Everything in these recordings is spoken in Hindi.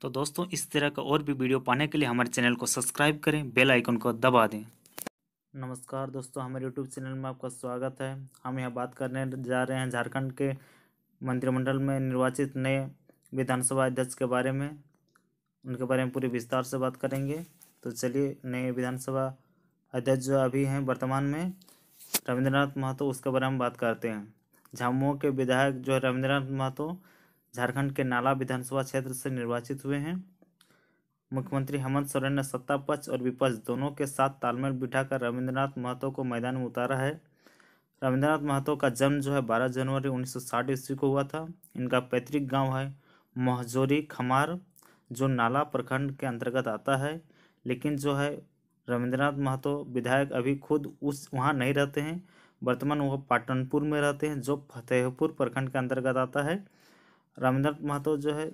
तो दोस्तों इस तरह का और भी वीडियो पाने के लिए हमारे चैनल को सब्सक्राइब करें बेल आइकन को दबा दें नमस्कार दोस्तों हमारे यूट्यूब चैनल में आपका स्वागत है हम यहाँ बात करने जा रहे हैं झारखंड के मंत्रिमंडल में निर्वाचित नए विधानसभा अध्यक्ष के बारे में उनके बारे में पूरी विस्तार से बात करेंगे तो चलिए नए विधानसभा अध्यक्ष जो अभी हैं वर्तमान में रविंद्रनाथ महतो उसके बारे में बात करते हैं झामुओं के विधायक जो है रविंद्रनाथ महतो झारखंड के नाला विधानसभा क्षेत्र से निर्वाचित हुए हैं मुख्यमंत्री हेमंत सोरेन ने सत्ता पक्ष और विपक्ष दोनों के साथ तालमेल बिठाकर रविंद्रनाथ महतो को मैदान में उतारा है रविंद्रनाथ महतो का जन्म जो है 12 जनवरी 1960 ईस्वी को हुआ था इनका पैतृक गांव है महजोरी खमार जो नाला प्रखंड के अंतर्गत आता है लेकिन जो है रविंद्रनाथ महतो विधायक अभी खुद उस वहाँ नहीं रहते हैं वर्तमान वह पाटनपुर में रहते हैं जो फतेहपुर प्रखंड के अंतर्गत आता है रामेंद्र महतो जो है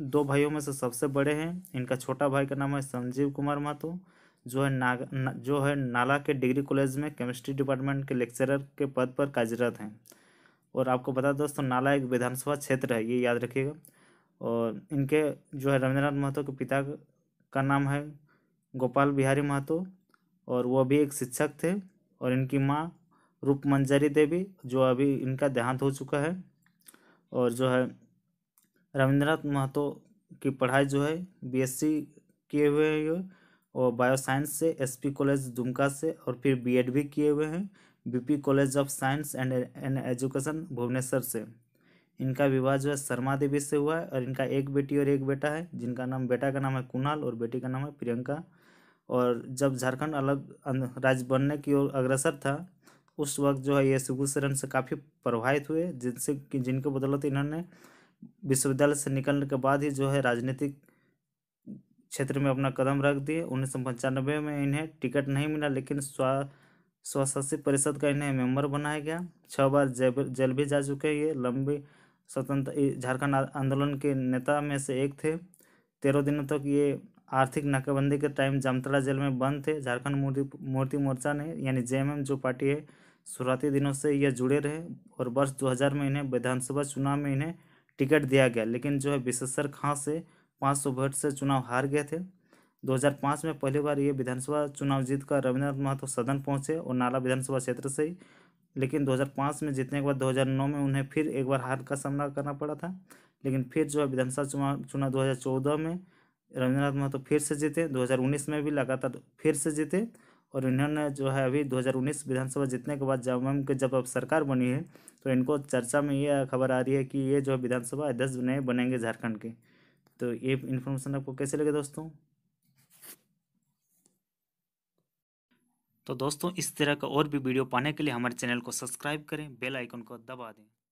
दो भाइयों में से सबसे बड़े हैं इनका छोटा भाई का नाम है संजीव कुमार महतो जो है नाग जो है नाला के डिग्री कॉलेज में केमिस्ट्री डिपार्टमेंट के लेक्चरर के पद पर कार्यरत हैं और आपको बता दोस्तों नाला एक विधानसभा क्षेत्र है ये याद रखिएगा और इनके जो है रविंद्रनाथ महतो के पिता का नाम है गोपाल बिहारी महतो और वो भी एक शिक्षक थे और इनकी माँ रूपमंजरी देवी जो अभी इनका देहांत हो चुका है और जो है रविंद्रनाथ महतो की पढ़ाई जो है बीएससी किए हुए हैं और बायोसाइंस से एसपी कॉलेज दुमका से और फिर बीएड भी किए हुए हैं BP college of science and and education Bhubaneswar से इनका विवाह जो है शर्मा देवी से हुआ है और इनका एक बेटी और एक बेटा है जिनका नाम बेटा का नाम है कुणाल और बेटी का नाम है प्रियंका और जब झारखंड अलग अं, राज्य बनने की ओर अग्रसर था उस वक्त जो है ये सिगू से काफ़ी प्रभावित हुए जिनसे जिनके बदौलत इन्होंने विश्वविद्यालय से निकलने के बाद ही जो है राजनीतिक क्षेत्र में अपना कदम रख दिए उन्नीस सौ पंचानबे में इन्हें टिकट नहीं मिला लेकिन स्व स्वशासित परिषद का इन्हें मेंबर बनाया गया छः बार जेल भी जा चुके हैं ये लंबी स्वतंत्र झारखंड आंदोलन के नेता में से एक थे तेरह दिनों तक तो ये आर्थिक नाकाबंदी के टाइम जामतला जेल में बंद थे झारखंड मूर्ति मूर्ति मोर्चा ने यानी जे जो पार्टी है शुरुआती दिनों से यह जुड़े रहे और वर्ष 2000 में इन्हें विधानसभा चुनाव में इन्हें टिकट दिया गया लेकिन जो है विशेषर खां से पाँच सौ वोट से चुनाव हार गए थे 2005 में पहली बार ये विधानसभा चुनाव जीतकर रविन्द्रनाथ महतो सदन पहुंचे और नाला विधानसभा क्षेत्र से ही लेकिन 2005 में जीतने के बाद 2009 में उन्हें फिर एक बार हार का सामना करना पड़ा था लेकिन फिर जो है विधानसभा चुनाव चुनाव दो में रविन्द्रनाथ महतो फिर से जीते दो में भी लगातार फिर से जीते और इन्होंने जो है अभी 2019 विधानसभा जीतने के बाद जब के जब अब सरकार बनी है तो इनको चर्चा में ये खबर आ रही है कि ये जो है विधानसभा अध्यक्ष नए बनेंगे झारखंड के तो ये इन्फॉर्मेशन आपको कैसे लगे दोस्तों तो दोस्तों इस तरह का और भी वीडियो पाने के लिए हमारे चैनल को सब्सक्राइब करें बेल आइकन को दबा दें